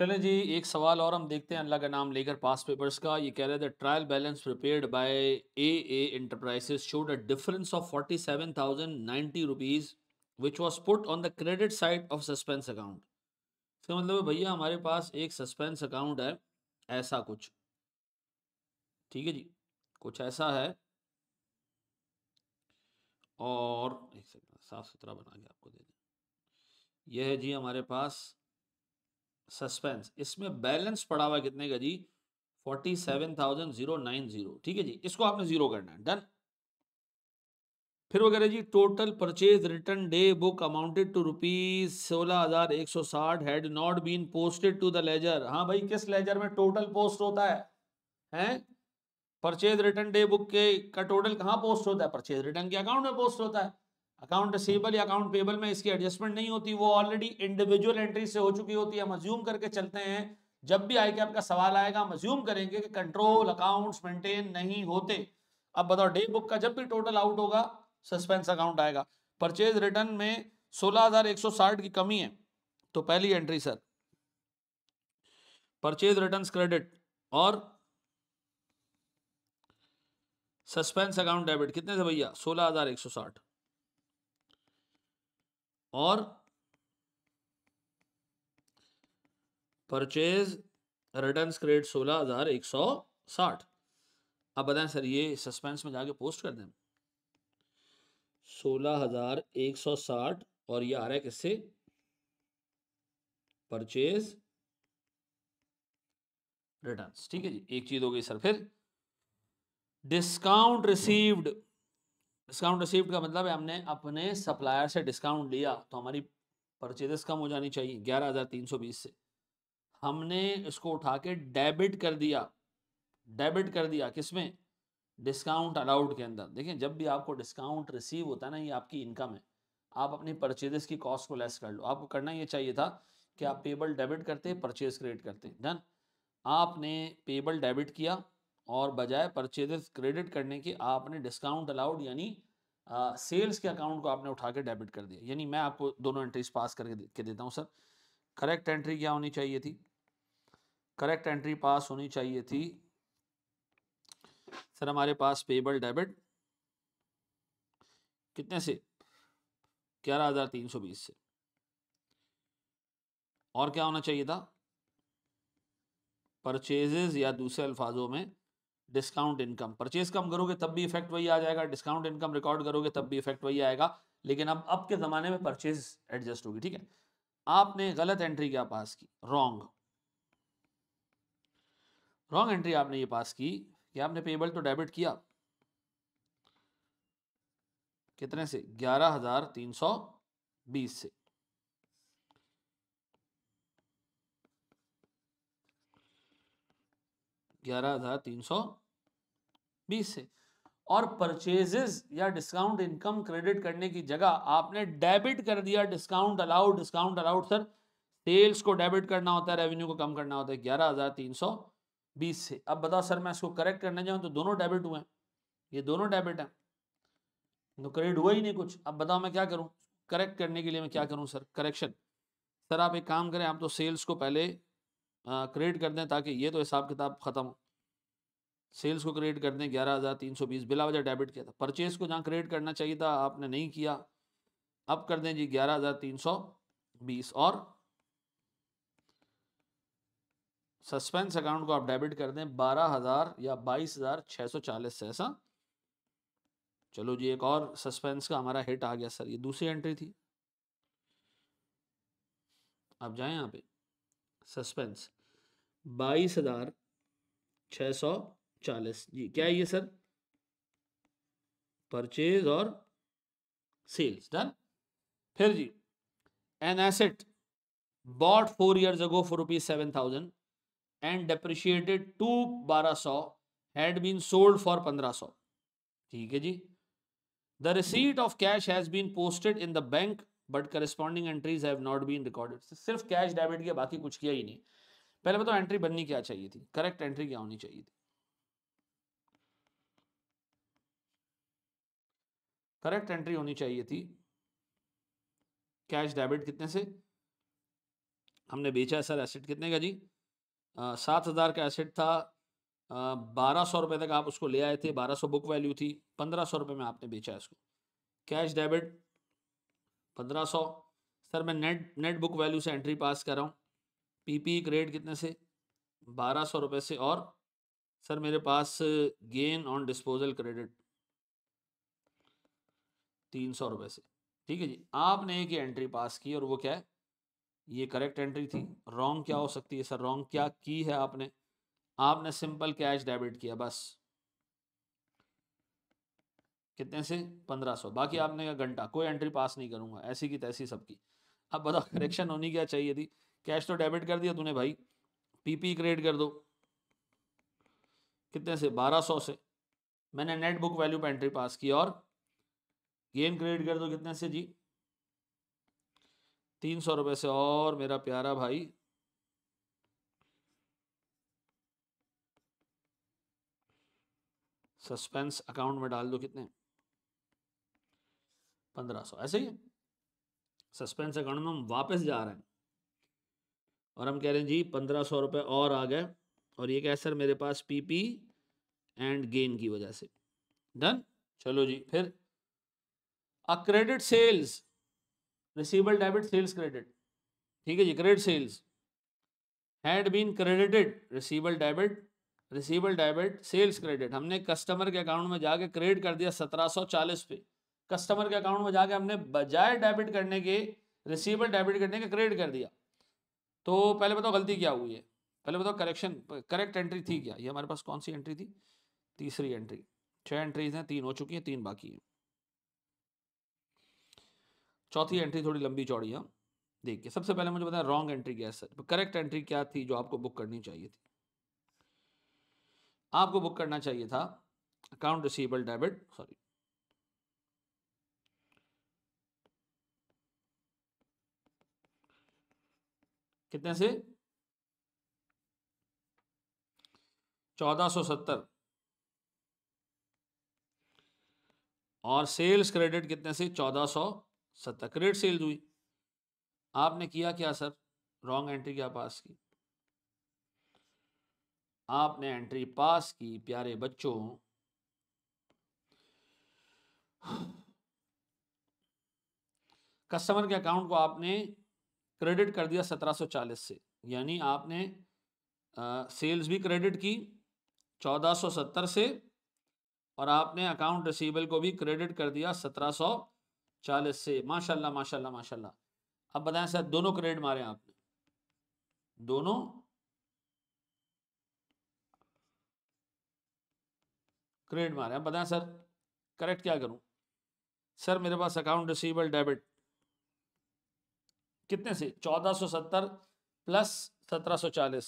चलें जी एक सवाल और हम देखते हैं अल्लाह का नाम लेकर पास पेपर्स का ये कह रहे थे trial balance prepared by A A enterprises showed a difference of forty seven thousand ninety rupees which was put on the credit side of suspense account इसका मतलब है भैया हमारे पास एक सस्पेंस अकाउंट है ऐसा कुछ ठीक है जी कुछ ऐसा है और एक सेकंड साफ सुथरा बना के आपको दे दें यह है जी हमारे पास सस्पेंस इसमें बैलेंस पड़ा हुआ कितने का जी forty seven thousand zero nine zero ठीक है जी इसको आपने जीरो करना है डन फिर वो कह रहे जी total purchase return day book amounted to rupees सोलह हजार एक सौ साठ had not been posted to the ledger हाँ भाई किस लेजर में टोटल पोस्ट होता है हैं परचेज रिटर्न डे बुक के का टोटल कहाँ पोस्ट होता है परचेज रिटर्न के अकाउंट में पोस्ट होता है अकाउंट रिसीबल या अकाउंट पेबल में इसकी एडजस्टमेंट नहीं होती वो ऑलरेडी इंडिविजुअल एंट्री से हो चुकी होती है हम अज्यूम करके चलते हैं जब भी आई कैप का सवाल आएगा हम अज्यूम करेंगे कि कंट्रोल अकाउंट्स मेंटेन नहीं होते अब बताओ डे बुक का जब भी टोटल आउट होगा सस्पेंस अकाउंट आएगा परचेज रिटर्न में सोलह की कमी है तो पहली entry sir purchase return credit और सस्पेंस अकाउंट डेबिट कितने थे भैया सोलह और परचेज रिटर्न क्रेडिट सोलह हजार एक सौ साठ अब बताएं सर ये सस्पेंस में जाके पोस्ट कर दें सोलह हजार एक सौ साठ और ये आ रहा है किससे परचेज रिटर्न ठीक है जी एक चीज हो गई सर फिर डिस्काउंट रिसीव्ड डिस्काउंट रिसीव का मतलब है हमने अपने सप्लायर से डिस्काउंट लिया तो हमारी परचेजेस कम हो जानी चाहिए ग्यारह हज़ार तीन सौ बीस से हमने इसको उठा के डेबिट कर दिया डेबिट कर दिया किसमें डिस्काउंट अलाउड के अंदर देखें जब भी आपको डिस्काउंट रिसीव होता है ना ये आपकी इनकम है आप अपनी परचेजेस की कॉस्ट को लेस कर लो आपको करना ये चाहिए था कि आप पेबल डेबिट करते परचेज क्रिएट करते डन आपने पेबल डेबिट किया और बजाय परचेज क्रेडिट करने के आपने डिस्काउंट अलाउड यानी सेल्स के अकाउंट को आपने उठा के डेबिट कर दिया यानी मैं आपको दोनों एंट्रीज पास करके दे, देता हूँ सर करेक्ट एंट्री क्या होनी चाहिए थी करेक्ट एंट्री पास होनी चाहिए थी सर हमारे पास पेबल डेबिट कितने से ग्यारह हजार तीन सौ बीस से और क्या होना चाहिए था परचेजेज या दूसरे अल्फाजों में डिस्काउंट इनकम परचेज कम करोगे तब भी इफेक्ट वही आ जाएगा डिस्काउंट इनकम रिकॉर्ड करोगे तब भी इफेक्ट वही आएगा लेकिन अब अब के ज़माने में परचेज एडजस्ट होगी ठीक है आपने गलत एंट्री क्या पास की रॉन्ग रॉन्ग एंट्री आपने ये पास की कि आपने पेबल तो डेबिट किया कितने से ग्यारह हजार तीन सौ बीस से ग्यारह हजार तीन सौ बीस से और परचेजेज या डिस्काउंट इनकम क्रेडिट करने की जगह आपने डेबिट कर दिया discount allowed discount allowed sir sales को डेबिट करना होता है रेवेन्यू को कम करना होता है ग्यारह हजार तीन सौ बीस से अब बताओ सर मैं इसको करेक्ट करने जाऊँ तो दोनों डेबिट हुए हैं ये दोनों डेबिट हैं तो क्रेडिट हुआ ही नहीं कुछ अब बताओ मैं क्या करूँ करेक्ट करने के लिए मैं क्या करूँ सर करेक्शन सर आप एक काम करें आप तो सेल्स को पहले क्रिएट कर दें ताकि ये तो हिसाब किताब ख़त्म सेल्स को क्रिएट कर दें ग्यारह हज़ार तीन सौ बीस बिला वजह डेबिट किया था परचेज़ को जहाँ क्रिएट करना चाहिए था आपने नहीं किया अब कर दें जी ग्यारह हज़ार तीन सौ बीस और सस्पेंस अकाउंट को आप डेबिट कर दें बारह हज़ार या बाईस हज़ार छः सौ चालीस से ऐसा चलो जी एक और सस्पेंस का हमारा हिट आ गया सर ये दूसरी एंट्री थी आप जाएं यहाँ पे सस्पेंस बाईस हजार छ सौ चालीस जी क्या है ये सर परचेज और सेल्स डन फिर जी an asset bought four years ago four rupees seven thousand and depreciated to बारह सौ हैड बीन सोल्ड फॉर पंद्रह सौ ठीक है जी the receipt of cash has been posted in the bank but corresponding entries have not been recorded सिर्फ cash debit किया बाकी कुछ किया ही नहीं पहले बताओ एंट्री बननी क्या चाहिए थी करेक्ट एंट्री क्या होनी चाहिए थी करेक्ट एंट्री होनी चाहिए थी कैश डेबिट कितने से हमने बेचा है सर एसेट कितने का जी सात हज़ार का एसेट था बारह सौ रुपये तक आप उसको ले आए थे बारह सौ बुक वैल्यू थी पंद्रह सौ रुपये में आपने बेचा इसको कैश डेबिट पंद्रह सौ सर मैं नेट नेट बुक वैल्यू से एंट्री पास कर रहा हूँ पीपी ग्रेड e कितने से बारह सौ रुपये से और सर मेरे पास गेन ऑन डिस्पोजल क्रेडिट तीन सौ रुपये से ठीक है जी आपने एक एंट्री पास की और वो क्या है ये करेक्ट एंट्री थी रॉन्ग क्या हो सकती है सर रॉन्ग क्या की है आपने आपने सिंपल कैश डेबिट किया बस कितने से पंद्रह सौ बाकी आपने घंटा कोई एंट्री पास नहीं करूंगा ऐसी की तैसी सबकी अब बताओ करेक्शन होनी क्या चाहिए थी कैश तो डेबिट कर दिया तूने भाई पीपी क्रिएट कर दो कितने से बारह सौ से मैंने नेट बुक वैल्यू पर एंट्री पास की और गेन क्रिएट कर दो कितने से जी तीन सौ रुपये से और मेरा प्यारा भाई सस्पेंस अकाउंट में डाल दो कितने पंद्रह सौ ऐसे ही सस्पेंस अकाउंट में हम वापस जा रहे हैं और हम कह रहे हैं जी पंद्रह सौ रुपये और आ गए और ये क्या सर मेरे पास पीपी एंड गेन की वजह से डन चलो जी फिर अ credit sales receivable debit sales credit ठीक है जी credit sales had been credited receivable debit receivable debit sales credit हमने कस्टमर के अकाउंट में जाके क्रेडिट कर दिया सत्रह सौ चालीस पे कस्टमर के अकाउंट में जाके हमने बजाय डेबिट करने के रिसीबल डेबिट करने के क्रेडिट कर दिया तो पहले बताओ गलती क्या हुई है पहले बताओ करेक्शन करेक्ट एंट्री थी क्या ये हमारे पास कौन सी एंट्री थी तीसरी एंट्री छह एंट्रीज हैं तीन हो चुकी हैं तीन बाकी हैं चौथी एंट्री थोड़ी लंबी चौड़ी है देखिए सबसे पहले मुझे बताया रॉन्ग एंट्री क्या है सर करेक्ट एंट्री क्या थी जो आपको बुक करनी चाहिए थी आपको बुक करना चाहिए था अकाउंट रिसीवेबल डेबिट सॉरी कितने से 1470 और सेल्स क्रेडिट कितने से 1470 क्रेडिट सेल्स हुई आपने किया क्या सर रॉन्ग एंट्री क्या पास की आपने एंट्री पास की प्यारे बच्चों कस्टमर के अकाउंट को आपने क्रेडिट कर दिया 1740 से यानी आपने आ, सेल्स भी क्रेडिट की 1470 से और आपने अकाउंट रिसीवेबल को भी क्रेडिट कर दिया 1740 से माशाल्लाह माशाल्लाह माशाल्लाह अब बताएं सर दोनों क्रेडिट मारे आपने दोनों क्रेडिट मारे अब बताएं सर करेक्ट क्या करूं सर मेरे पास अकाउंट रिसीवेबल डेबिट कितने से 1470 plus 1740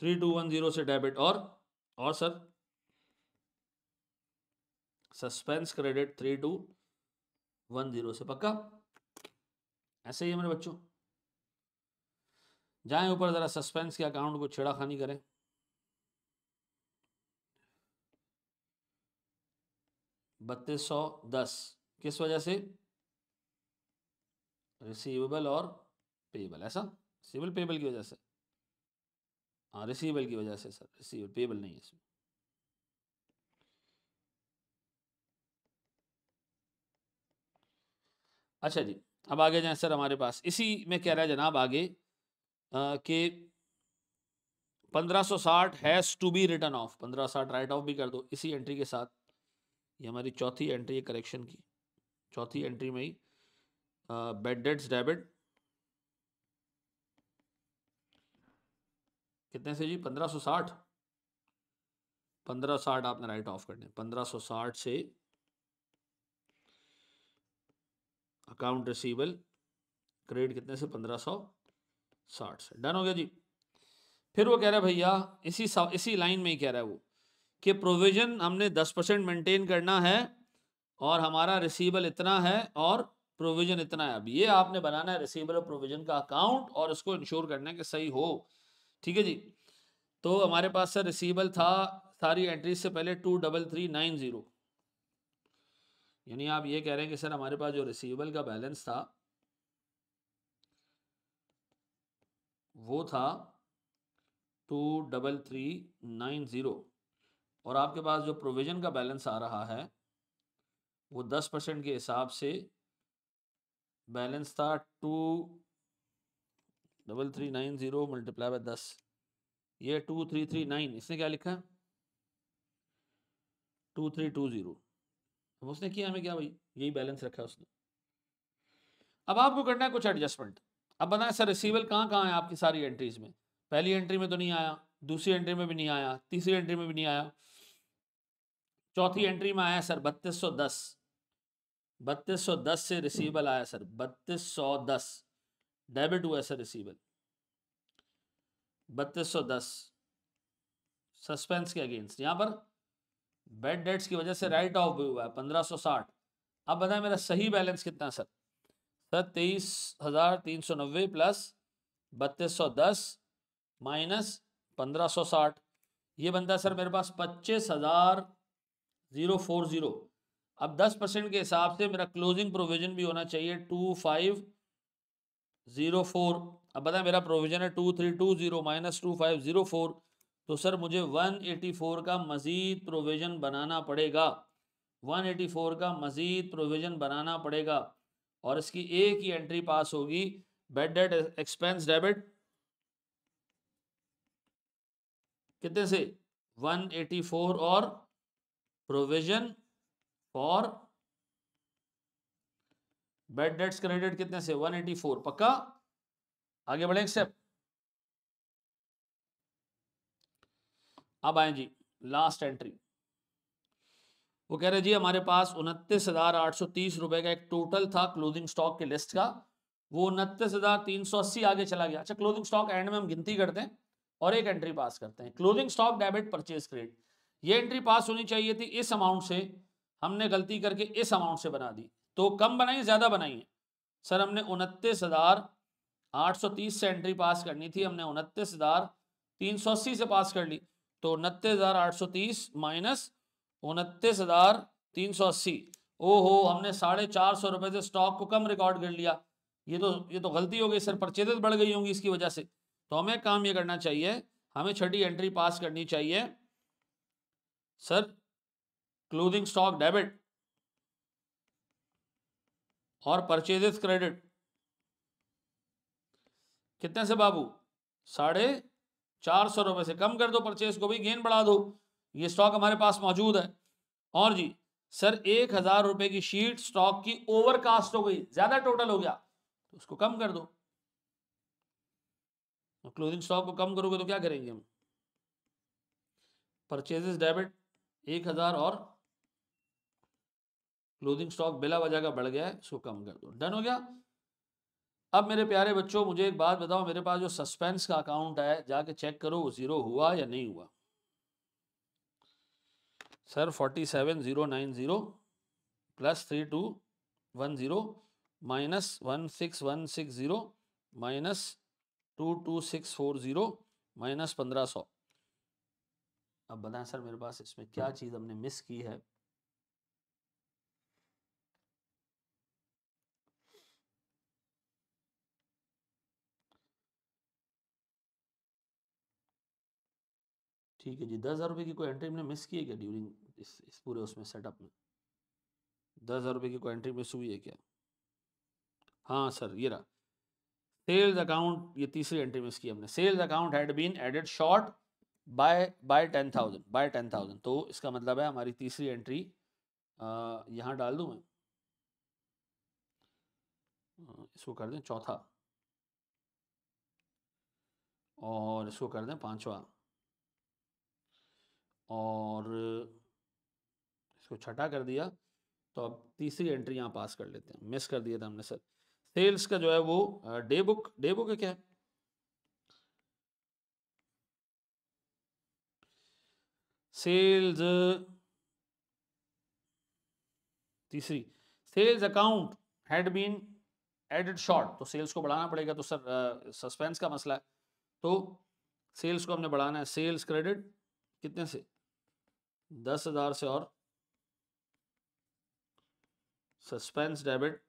three two one zero से डेबिट और और sir suspense credit three two one zero से पक्का ऐसे ही है मेरे बच्चों जाएं ऊपर जरा सस्पेंस के अकाउंट को छेड़ाखानी करें बत्तीस सौ दस किस वजह से रिसीवेबल और पेबल ऐसा सिविल पेबल की वजह से हाँ रिसीवेबल की वजह से सर रिसीवेबल पेबल नहीं है इसमें अच्छा जी अब आगे जाए सर हमारे पास इसी में कह रहा है जनाब आगे कि 1560 has to be return of 1560 write off भी कर दो इसी एंट्री के साथ ये हमारी चौथी एंट्री है करेक्शन की चौथी एंट्री में ही बेड डेट्स डेबिट कितने से जी पंद्रह सौ साठ पंद्रह साठ आपने राइट ऑफ करने पंद्रह सौ साठ से अकाउंट रिसीबल क्रेडिट कितने से पंद्रह सौ साठ से डन हो गया जी फिर वो कह रहा है भैया इसी इसी लाइन में ही कह रहा है वो कि प्रोविज़न हमने दस परसेंट मेंटेन करना है और हमारा रिसीबल इतना है और प्रोविज़न इतना है अब ये आपने बनाना है रिसीबल और प्रोविज़न का अकाउंट और इसको इंश्योर करना है कि सही हो ठीक है जी तो हमारे पास सर रिसीबल था सारी एंट्री से पहले two double three nine zero यानी आप ये कह रहे हैं कि सर हमारे पास जो रिसीवेबल का बैलेंस था वो था two double three nine zero और आपके पास जो प्रोविज़न का बैलेंस आ रहा है वो दस परसेंट के हिसाब से बैलेंस था two double three nine zero multiply by दस ये टू थ्री थ्री नाइन इसने क्या लिखा टू थ्री टू ज़ीरो उसने किया हमें क्या भाई यही बैलेंस रखा है उसने अब आपको करना है कुछ एडजस्टमेंट अब बताएं सर रिसीवल कहाँ कहाँ है आपकी सारी एंट्रीज में पहली एंट्री में तो नहीं आया दूसरी एंट्री में भी नहीं आया तीसरी एंट्री में भी नहीं आया चौथी एंट्री में आया सर बत्तीस सौ दस बत्तीस सौ दस से रिसीवल आया सर बत्तीस सौ दस डेबिट हुआ सर रिसीवल बत्तीस सौ दस सस्पेंस के अगेंस्ट यहाँ पर बेड डेट्स की वजह से हम्म। राइट ऑफ भी हुआ है पंद्रह सौ साठ अब बताएं मेरा सही बैलेंस कितना सर सर तेईस हजार तीन सौ नब्बे प्लस बत्तीस सौ दस माइनस पंद्रह सौ साठ ये बनता है सर मेरे पास पच्चीस हजार ज़ीरो फोर ज़ीरो अब दस परसेंट के हिसाब से मेरा क्लोजिंग प्रोविज़न भी होना चाहिए टू फाइव ज़ीरो फोर अब बताएं मेरा प्रोविज़न है two three two zero minus two five zero four तो सर मुझे वन एटी फोर का मज़ीद प्रोविज़न बनाना पड़ेगा वन एटी फोर का मज़ीद प्रोविज़न बनाना पड़ेगा और इसकी एक ही एंट्री पास होगी बेड डेट एक्सपेंस डेबिट कितने से 184 और provision for bad debts credit कितने से 184 पक्का आगे बढ़े स्टेप अब आए जी लास्ट एंट्री वो कह रहे जी हमारे पास उनतीस हजार आठ सौ तीस रुपए का एक टोटल था क्लोथिंग स्टॉक के लिस्ट का वो उनतीस हजार तीन सौ अस्सी आगे चला गया अच्छा क्लोथिंग स्टॉक एंड में हम गिनती करते हैं और एक एंट्री पास करते हैं clothing stock debit purchase credit ये एंट्री पास होनी चाहिए थी इस अमाउंट से हमने गलती करके इस अमाउंट से बना दी तो कम बनाई ज़्यादा बनाइए सर हमने उनतीस हज़ार आठ सौ तीस से एंट्री पास करनी थी हमने उनतीस हज़ार तीन सौ अस्सी से पास कर ली तो उनतीस हज़ार आठ सौ तीस माइनस उनतीस हज़ार तीन सौ अस्सी ओहो हमने साढ़े चार सौ रुपये से स्टॉक को कम रिकॉर्ड कर लिया ये तो ये तो गलती हो गई सर परचेजेज बढ़ गई होंगी इसकी वजह से तो हमें काम ये करना चाहिए हमें छठी एंट्री पास करनी चाहिए सर क्लोथिंग स्टॉक डेबिट और परचेजेस क्रेडिट कितने से बाबू साढ़े चार सौ रुपए से कम कर दो परचेज को भी गेन बढ़ा दो ये स्टॉक हमारे पास मौजूद है और जी सर एक हजार रुपए की शीट स्टॉक की ओवरकास्ट हो गई ज्यादा टोटल हो गया तो उसको कम कर दो क्लोजिंग स्टॉक को कम करोगे तो क्या करेंगे हम परचेजेस डेबिट एक हज़ार और क्लोथिंग स्टॉक बिला वजह का बढ़ गया है इसको कम कर दो डन हो गया अब मेरे प्यारे बच्चों मुझे एक बात बताओ मेरे पास जो सस्पेंस का अकाउंट है जाके चेक करो वो ज़ीरो हुआ या नहीं हुआ sir forty seven zero nine zero plus three two one zero minus one six one six zero minus two two six four zero minus पंद्रह सौ अब बताएं सर मेरे पास इसमें क्या हाँ। चीज़ हमने मिस की है ठीक है जी दस हज़ार रुपये की कोई एंट्री हमने मिस की है क्या ड्यूरिंग इस इस पूरे उसमें सेटअप में दस हज़ार रुपये की कोई एंट्री मिस हुई है क्या हाँ सर ये रहा सेल्स अकाउंट ये तीसरी एंट्री मिस की हमने sales account had been added short by by ten thousand by ten thousand तो इसका मतलब है हमारी तीसरी एंट्री यहाँ डाल दूँ मैं इसको कर दें चौथा और इसको कर दें पांचवा और इसको छठा कर दिया तो अब तीसरी एंट्री यहाँ पास कर लेते हैं मिस कर दिया था हमने सर सेल्स का जो है वो डे बुक डे बुक है क्या है सेल्स तीसरी sales account had been added short तो सेल्स को बढ़ाना पड़ेगा तो सर सस्पेंस का मसला है तो सेल्स को हमने बढ़ाना है सेल्स क्रेडिट कितने से दस हजार से और सस्पेंस डेबिट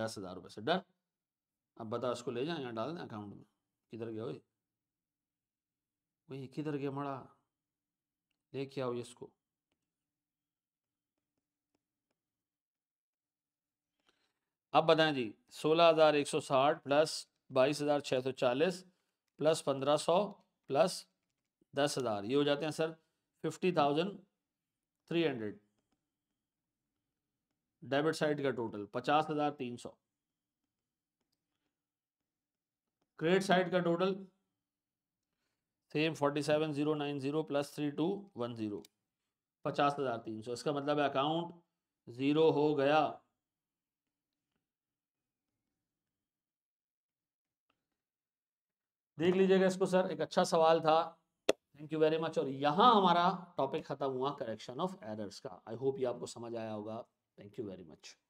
दस हजार रुपये से डर अब बताओ उसको ले जाए यहाँ डाल दें अकाउंट में किधर गया वही वही किधर गया मड़ा लेके आओ इसको अब बताएं जी 16,160 प्लस 22,640 प्लस 1,500 प्लस 10,000 ये हो जाते हैं सर 50,300 डेबिट साइड का टोटल 50,300 क्रेडिट साइड का total same forty seven zero nine zero plus three two one zero पचास हज़ार तीन सौ इसका मतलब है अकाउंट ज़ीरो हो गया देख लीजिएगा इसको सर एक अच्छा सवाल था थैंक यू वेरी मच और यहाँ हमारा टॉपिक ख़त्म हुआ करेक्शन ऑफ एरर्स का आई होप ये आपको समझ आया होगा थैंक यू वेरी मच